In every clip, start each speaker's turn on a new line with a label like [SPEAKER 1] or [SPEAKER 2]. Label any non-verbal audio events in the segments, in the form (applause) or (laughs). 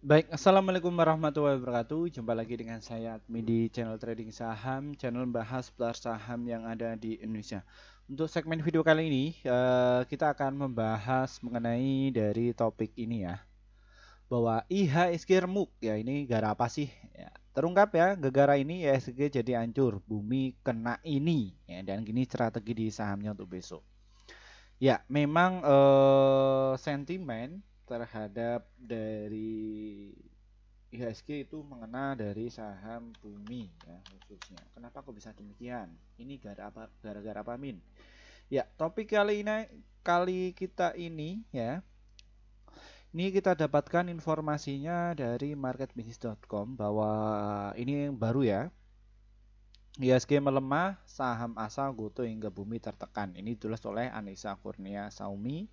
[SPEAKER 1] Baik, Assalamualaikum warahmatullahi wabarakatuh. Jumpa lagi dengan saya Admi di channel trading saham, channel bahas pelar saham yang ada di Indonesia. Untuk segmen video kali ini, eh, kita akan membahas mengenai dari topik ini ya. Bahwa IHSG remuk, ya ini gara apa sih? Ya, terungkap ya, gegara ini IHSG jadi hancur, bumi kena ini. Ya, dan gini strategi di sahamnya untuk besok. Ya, memang eh, sentimen terhadap dari IHSG itu mengena dari saham bumi ya khususnya. Kenapa kok bisa demikian? Ini gara apa gara-gara apa min? Ya, topik kali ini kali kita ini ya. Ini kita dapatkan informasinya dari marketbusiness.com bahwa ini yang baru ya. IHSG melemah, saham asal Goto hingga bumi tertekan. Ini ditulis oleh Anissa Kurnia Saumi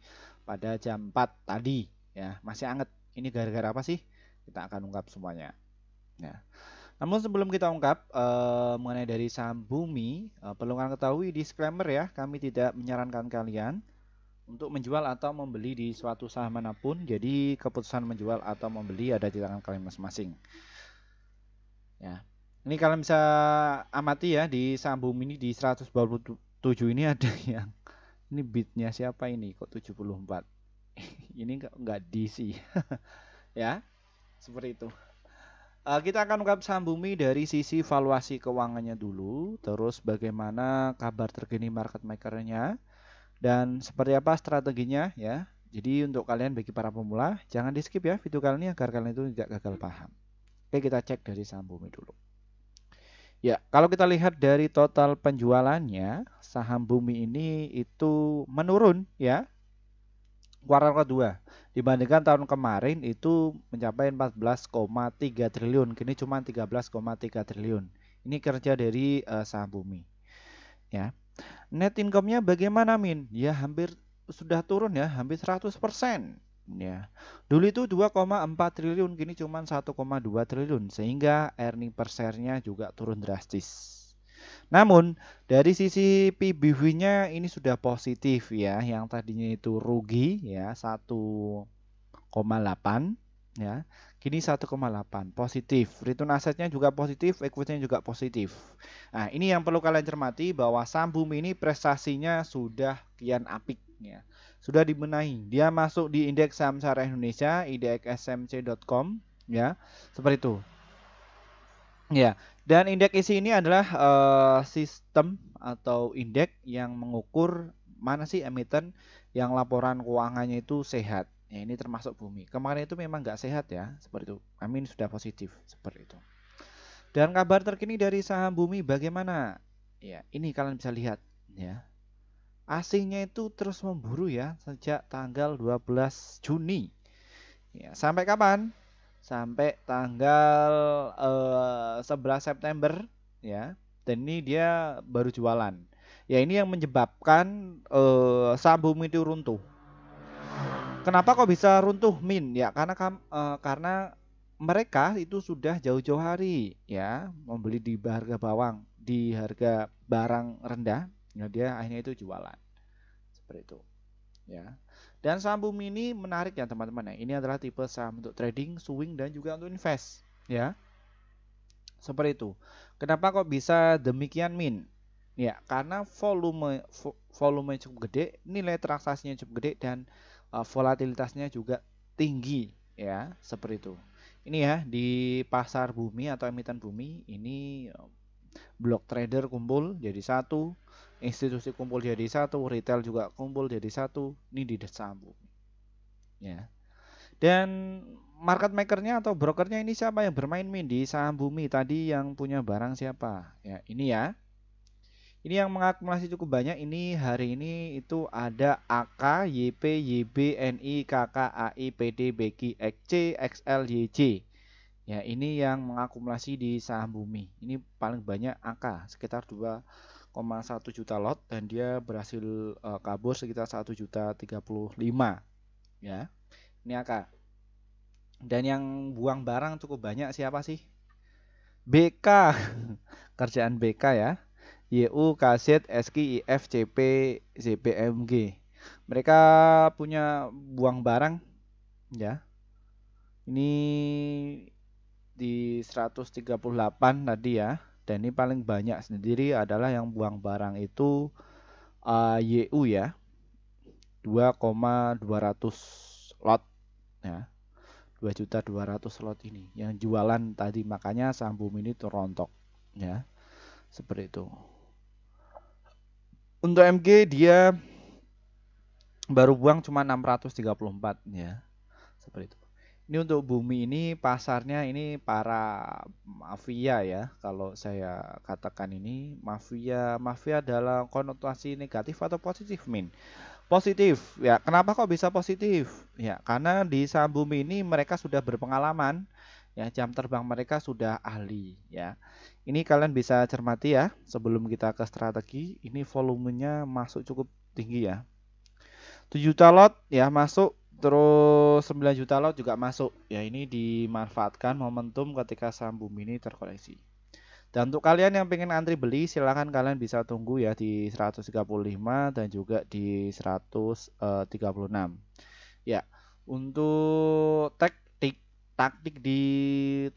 [SPEAKER 1] pada jam 4 tadi ya masih anget ini gara-gara apa sih kita akan ungkap semuanya ya namun sebelum kita ungkap eh, mengenai dari saham bumi eh, perlu kalian ketahui disclaimer ya kami tidak menyarankan kalian untuk menjual atau membeli di suatu saham manapun jadi keputusan menjual atau membeli ada di tangan kalian masing-masing ya ini kalian bisa amati ya di saham bumi ini di 127 ini ada (laughs) yang ini bitnya siapa ini kok 74 (laughs) ini enggak enggak di (laughs) ya seperti itu uh, kita akan ungkap bumi dari sisi valuasi keuangannya dulu terus bagaimana kabar terkini market makernya dan seperti apa strateginya ya jadi untuk kalian bagi para pemula jangan di skip ya video kali ini agar kalian itu tidak gagal paham oke kita cek dari bumi dulu Ya, kalau kita lihat dari total penjualannya, saham Bumi ini itu menurun ya kuartal kedua dibandingkan tahun kemarin itu mencapai 14,3 triliun kini cuma 13,3 triliun ini kerja dari uh, saham bumi ya net income-nya bagaimana min ya hampir sudah turun ya hampir 100% persen. ya dulu itu 2,4 triliun kini cuma 1,2 triliun sehingga earning per share-nya juga turun drastis namun dari sisi PBV-nya ini sudah positif ya, yang tadinya itu rugi ya 1,8 ya. Kini 1,8 positif. Return asetnya juga positif, equity-nya juga positif. Nah, ini yang perlu kalian cermati bahwa Bumi ini prestasinya sudah kian apik ya. Sudah dibenahi. Dia masuk di indeks saham syariah Indonesia, indeks smc.com ya. Seperti itu. Ya, dan indeks isi ini adalah uh, sistem atau indeks yang mengukur mana sih emiten yang laporan keuangannya itu sehat. Ya, ini termasuk bumi. Kemarin itu memang nggak sehat ya, seperti itu. Amin sudah positif seperti itu. Dan kabar terkini dari saham bumi bagaimana? Ya, ini kalian bisa lihat ya. Asingnya itu terus memburu ya sejak tanggal 12 Juni. Ya, sampai kapan? sampai tanggal uh, eh, 11 September ya. Dan ini dia baru jualan. Ya ini yang menyebabkan uh, eh, bumi itu runtuh. Kenapa kok bisa runtuh Min? Ya karena uh, karena mereka itu sudah jauh-jauh hari ya membeli di harga bawang, di harga barang rendah. Nah dia akhirnya itu jualan seperti itu ya dan saham bumi ini menarik ya teman-teman ya. Ini adalah tipe saham untuk trading, swing dan juga untuk invest ya. Seperti itu. Kenapa kok bisa demikian Min? Ya, karena volume volume cukup gede, nilai transaksinya cukup gede dan uh, volatilitasnya juga tinggi ya, seperti itu. Ini ya di pasar bumi atau emiten bumi ini uh, blok trader kumpul jadi satu institusi kumpul jadi satu, retail juga kumpul jadi satu, ini di bumi, Ya. Dan market makernya atau brokernya ini siapa yang bermain min di saham bumi tadi yang punya barang siapa? Ya, ini ya. Ini yang mengakumulasi cukup banyak. Ini hari ini itu ada AK, YP, YB, NI, KK, AI, PD, BG, XC, XL, YJ. Ya, ini yang mengakumulasi di saham bumi. Ini paling banyak AK, sekitar 2 juta lot dan dia berhasil uh, kabur sekitar 1 juta 35 ya. Ini Aka Dan yang buang barang cukup banyak siapa sih? BK. (laughs) Kerjaan BK ya. YU, KZ, SK, IF, CP, ZPMG. Mereka punya buang barang ya. Ini di 138 tadi ya dan ini paling banyak sendiri adalah yang buang barang itu uh, eh, YU ya 2,200 lot ya 2.200 lot ini yang jualan tadi makanya sambum ini terontok ya seperti itu untuk MG dia baru buang cuma 634 ya seperti itu ini untuk bumi ini pasarnya ini para mafia ya kalau saya katakan ini mafia mafia dalam konotasi negatif atau positif min positif ya kenapa kok bisa positif ya karena di saham bumi ini mereka sudah berpengalaman ya jam terbang mereka sudah ahli ya ini kalian bisa cermati ya sebelum kita ke strategi ini volumenya masuk cukup tinggi ya 7 juta lot ya masuk Terus 9 juta lot juga masuk. Ya ini dimanfaatkan momentum ketika saham bumi ini terkoreksi. Dan untuk kalian yang pengen antri beli silahkan kalian bisa tunggu ya di 135 dan juga di 136. Eh, ya, untuk taktik taktik di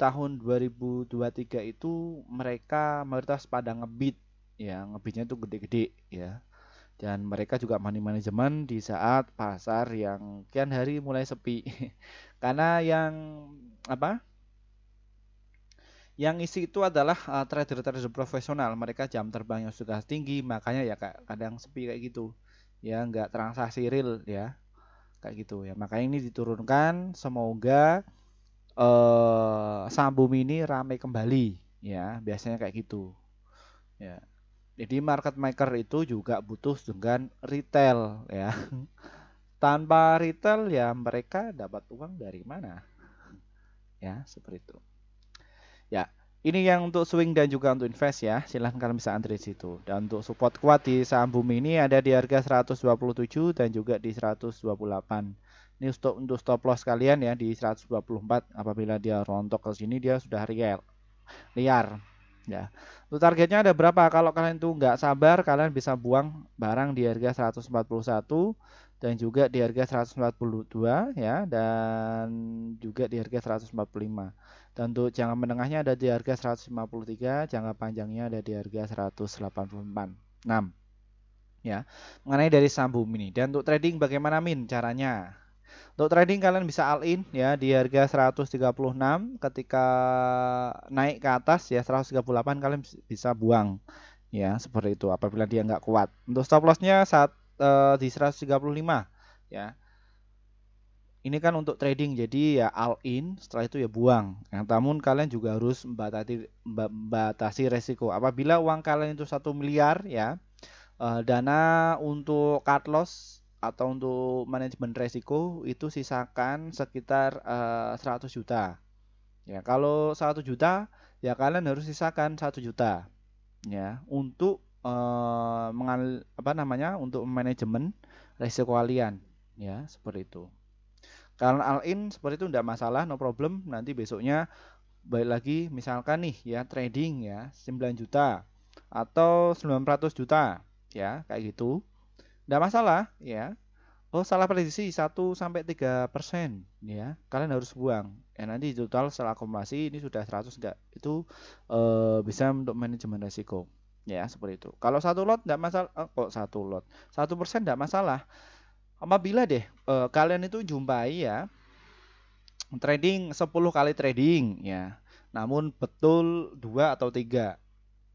[SPEAKER 1] tahun 2023 itu mereka mayoritas pada ngebit ya ngebitnya itu gede-gede ya dan mereka juga money management di saat pasar yang kian hari mulai sepi (laughs) karena yang apa yang isi itu adalah uh, eh, trader trader profesional mereka jam terbangnya sudah tinggi makanya ya kak kadang sepi kayak gitu ya nggak transaksi real ya kayak gitu ya makanya ini diturunkan semoga eh uh, sambung ini ramai kembali ya biasanya kayak gitu ya jadi market maker itu juga butuh dengan retail ya. Tanpa retail ya mereka dapat uang dari mana? Ya, seperti itu. Ya, ini yang untuk swing dan juga untuk invest ya. Silahkan kalian bisa antri di situ. Dan untuk support kuat di saham bumi ini ada di harga 127 dan juga di 128. Ini untuk, untuk stop loss kalian ya di 124 apabila dia rontok ke sini dia sudah real liar ya. Untuk targetnya ada berapa? Kalau kalian tuh nggak sabar, kalian bisa buang barang di harga 141 dan juga di harga 142 ya dan juga di harga 145. Dan untuk jangka menengahnya ada di harga 153, jangka panjangnya ada di harga 184. 6 ya mengenai dari sambung ini dan untuk trading bagaimana min caranya untuk trading kalian bisa all in ya di harga 136 ketika naik ke atas ya 138 kalian bisa buang ya seperti itu apabila dia nggak kuat. Untuk stop lossnya saat uh, di 135 ya. Ini kan untuk trading jadi ya all in setelah itu ya buang. Nah, namun kalian juga harus membatasi membatasi resiko. Apabila uang kalian itu satu miliar ya uh, dana untuk cut loss atau untuk manajemen resiko itu sisakan sekitar uh, eh, 100 juta. Ya, kalau 1 juta ya kalian harus sisakan 1 juta. Ya, untuk uh, mengal apa namanya? untuk manajemen resiko kalian, ya, seperti itu. Kalau all in seperti itu tidak masalah, no problem. Nanti besoknya balik lagi misalkan nih ya trading ya 9 juta atau 900 juta ya kayak gitu tidak masalah ya. Oh salah prediksi 1 sampai 3 persen ya. Kalian harus buang. Ya nanti total setelah akumulasi ini sudah 100 enggak itu e, bisa untuk manajemen risiko ya seperti itu. Kalau satu lot tidak masalah eh, kok satu lot satu persen tidak masalah. Apabila deh e, kalian itu jumpai ya trading 10 kali trading ya. Namun betul dua atau tiga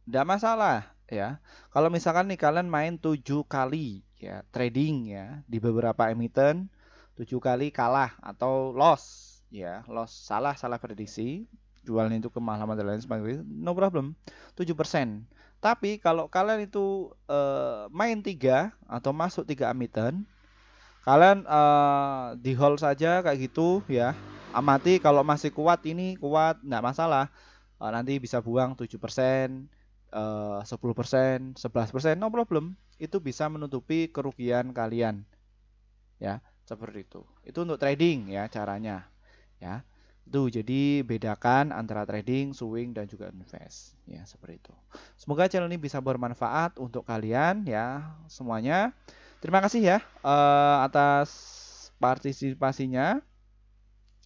[SPEAKER 1] tidak masalah ya. Kalau misalkan nih kalian main tujuh kali ya trading ya di beberapa emiten tujuh kali kalah atau loss ya loss salah salah prediksi jualan itu ke malam dan lain sebagainya no problem 7% tapi kalau kalian itu uh, main tiga atau masuk tiga emiten kalian uh, di hold saja kayak gitu ya amati kalau masih kuat ini kuat nggak masalah uh, nanti bisa buang 7% uh, 10% 11% no problem itu bisa menutupi kerugian kalian. Ya, seperti itu. Itu untuk trading ya caranya. Ya. Itu jadi bedakan antara trading, swing dan juga invest. Ya, seperti itu. Semoga channel ini bisa bermanfaat untuk kalian ya semuanya. Terima kasih ya uh, atas partisipasinya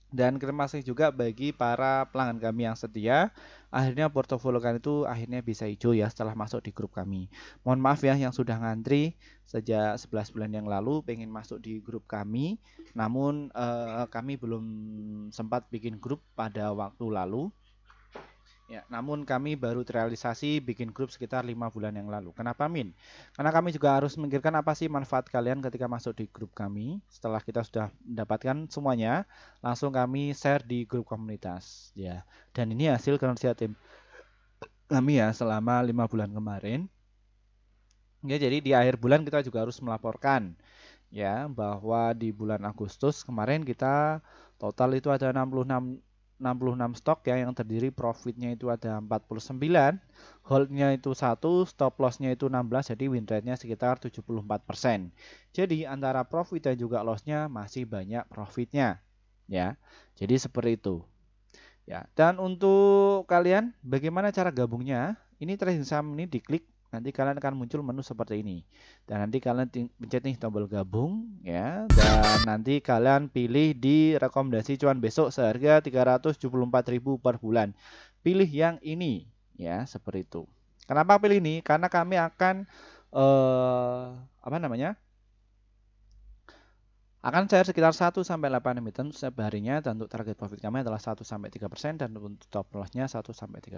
[SPEAKER 1] dan terima kasih juga bagi para pelanggan kami yang setia. Akhirnya portofolio kami itu akhirnya bisa hijau ya setelah masuk di grup kami. Mohon maaf ya yang sudah ngantri sejak 11 bulan yang lalu pengen masuk di grup kami. Namun eh, kami belum sempat bikin grup pada waktu lalu. Ya, namun kami baru terrealisasi bikin grup sekitar lima bulan yang lalu. Kenapa Min? Karena kami juga harus memikirkan apa sih manfaat kalian ketika masuk di grup kami. Setelah kita sudah mendapatkan semuanya, langsung kami share di grup komunitas. Ya, dan ini hasil kerja tim kami ya selama lima bulan kemarin. Ya, jadi di akhir bulan kita juga harus melaporkan ya bahwa di bulan Agustus kemarin kita total itu ada 66 66 stok ya yang terdiri profitnya itu ada 49, holdnya itu 1, stop lossnya itu 16, jadi win rate-nya sekitar 74%. Jadi antara profit dan juga lossnya masih banyak profitnya ya. Jadi seperti itu. Ya, dan untuk kalian bagaimana cara gabungnya? Ini trading saham ini diklik nanti kalian akan muncul menu seperti ini dan nanti kalian pencet nih tombol gabung ya dan nanti kalian pilih di rekomendasi cuan besok seharga 374.000 per bulan pilih yang ini ya seperti itu kenapa pilih ini karena kami akan eh, apa namanya akan share sekitar 1 sampai 8 emiten setiap harinya dan untuk target profit kami adalah 1 sampai 3% dan untuk top loss-nya 1 sampai 3%.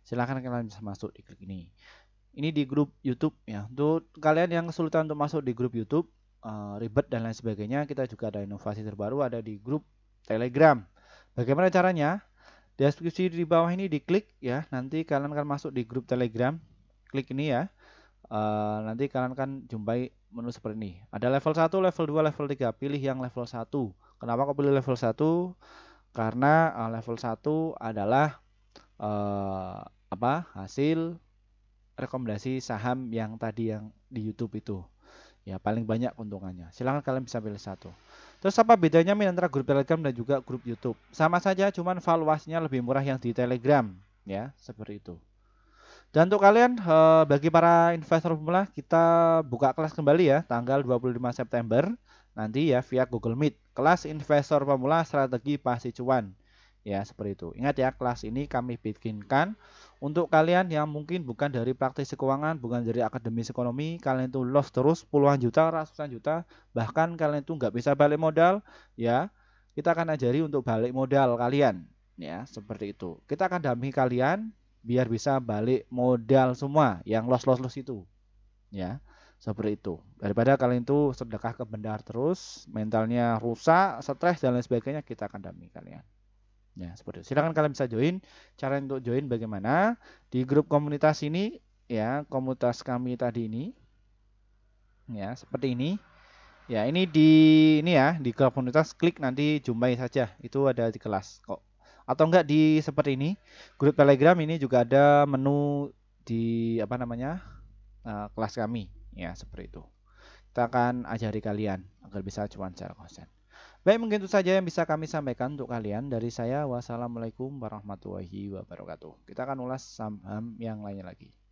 [SPEAKER 1] silakan kalian bisa masuk di klik ini ini di grup YouTube ya. Untuk kalian yang kesulitan untuk masuk di grup YouTube, uh, ribet dan lain sebagainya, kita juga ada inovasi terbaru ada di grup Telegram. Bagaimana caranya? Di deskripsi di bawah ini diklik ya. Nanti kalian akan masuk di grup Telegram. Klik ini ya. Uh, nanti kalian akan jumpai menu seperti ini. Ada level 1, level 2, level 3. Pilih yang level 1. Kenapa kok pilih level 1? Karena uh, level 1 adalah uh, apa? hasil rekomendasi saham yang tadi yang di YouTube itu. Ya, paling banyak keuntungannya. Silahkan kalian bisa pilih satu. Terus apa bedanya min antara grup Telegram dan juga grup YouTube? Sama saja, cuman valuasinya lebih murah yang di Telegram, ya, seperti itu. Dan untuk kalian eh, bagi para investor pemula kita buka kelas kembali ya tanggal 25 September nanti ya via Google Meet. Kelas investor pemula strategi pasti cuan ya seperti itu. Ingat ya kelas ini kami bikinkan untuk kalian yang mungkin bukan dari praktisi keuangan, bukan dari akademis ekonomi, kalian itu loss terus puluhan juta, ratusan juta, bahkan kalian itu nggak bisa balik modal, ya kita akan ajari untuk balik modal kalian, ya seperti itu. Kita akan dampingi kalian biar bisa balik modal semua yang loss loss loss itu, ya seperti itu daripada kalian itu sedekah ke bendar terus mentalnya rusak stres dan lain sebagainya kita akan dampingi kalian Ya, seperti itu. Silakan kalian bisa join. Cara untuk join bagaimana? Di grup komunitas ini ya, komunitas kami tadi ini ya, seperti ini. Ya, ini di ini ya, di komunitas klik nanti jumpai saja. Itu ada di kelas kok. Atau enggak di seperti ini. Grup Telegram ini juga ada menu di apa namanya? Uh, kelas kami ya, seperti itu. Kita akan ajari kalian agar bisa cuan secara konsen. Baik, mungkin itu saja yang bisa kami sampaikan untuk kalian. Dari saya, wassalamualaikum warahmatullahi wabarakatuh. Kita akan ulas saham yang lainnya lagi.